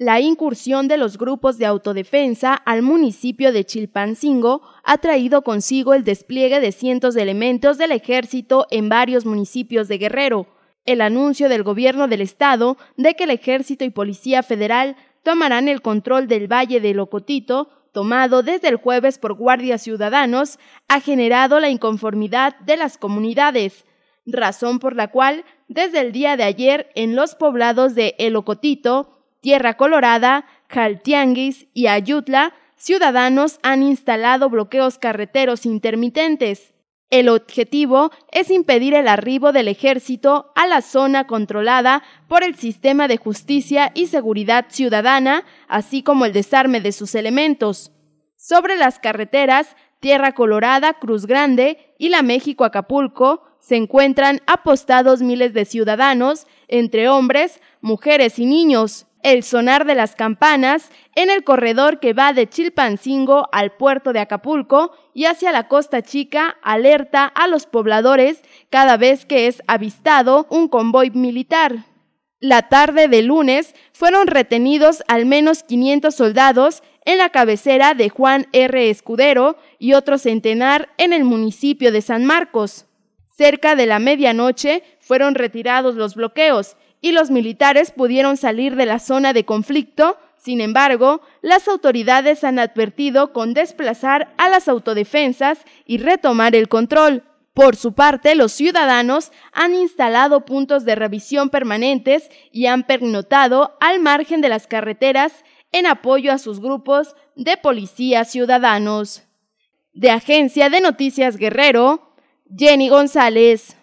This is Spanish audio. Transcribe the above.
La incursión de los grupos de autodefensa al municipio de Chilpancingo ha traído consigo el despliegue de cientos de elementos del ejército en varios municipios de Guerrero, el anuncio del gobierno del estado de que el ejército y policía federal tomarán el control del Valle de Locotito, tomado desde el jueves por guardias ciudadanos, ha generado la inconformidad de las comunidades, razón por la cual desde el día de ayer en los poblados de El Tierra Colorada, Jaltianguis y Ayutla, ciudadanos han instalado bloqueos carreteros intermitentes. El objetivo es impedir el arribo del ejército a la zona controlada por el sistema de justicia y seguridad ciudadana, así como el desarme de sus elementos. Sobre las carreteras Tierra Colorada, Cruz Grande y la México Acapulco se encuentran apostados miles de ciudadanos, entre hombres, mujeres y niños, el sonar de las campanas en el corredor que va de Chilpancingo al puerto de Acapulco y hacia la Costa Chica alerta a los pobladores cada vez que es avistado un convoy militar. La tarde de lunes fueron retenidos al menos 500 soldados en la cabecera de Juan R. Escudero y otro centenar en el municipio de San Marcos. Cerca de la medianoche fueron retirados los bloqueos y los militares pudieron salir de la zona de conflicto, sin embargo, las autoridades han advertido con desplazar a las autodefensas y retomar el control. Por su parte, los ciudadanos han instalado puntos de revisión permanentes y han pernotado al margen de las carreteras en apoyo a sus grupos de policías ciudadanos. De Agencia de Noticias Guerrero, Jenny González.